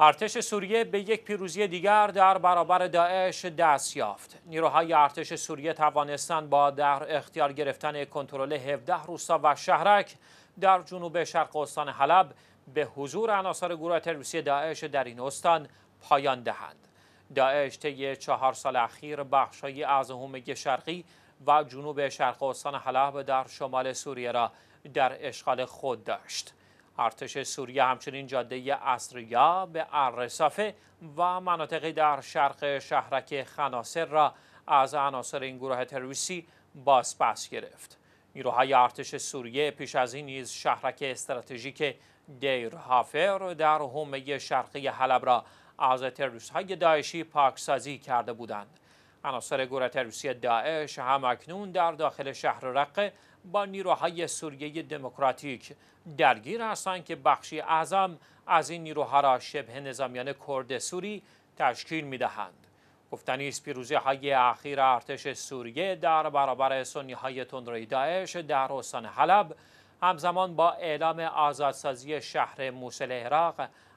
ارتش سوریه به یک پیروزی دیگر در برابر داعش دست یافت. نیروهای ارتش سوریه توانستند با در اختیار گرفتن کنترل 17 روستا و شهرک در جنوب شرق استان حلب به حضور عناصر گروه تروریستی داعش در این استان پایان دهند. داعش طی چهار سال اخیر بخشهایی از حومه شرقی و جنوب شرق استان حلب در شمال سوریه را در اشغال خود داشت. ارتش سوریه همچنین جاده اصریا به الرصافه و مناطقی در شرق شهرک خناسر را از عناصر این گروه تروریستی بازپس گرفت نیروهای ارتش سوریه پیش از این نیز شهرک استراتژیک دیر هافر در حومه شرقی حلب را از تروریست های داعشی پاکسازی کرده بودند عناصر گورت روسی داعش هم اکنون در داخل شهر رقه با نیروهای سوریه دموکراتیک درگیر هستند که بخشی اعظم از این نیروها را شبه نظامیان کرد سوری تشکیل میدهند گفتنی است پیروزی های اخیر ارتش سوریه در برابر سنی های تندروی داعش در استان حلب همزمان با اعلام آزادسازی شهر موسل عراق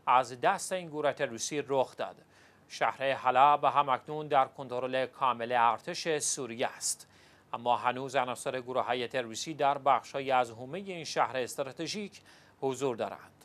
از دست این گورت روسی رخ داد شهر حلب هم اکنون در کنترل کامل ارتش سوریه است اما هنوز عناصر گروه های تروریستی در بخشهایی از حومه این شهر استراتژیک حضور دارند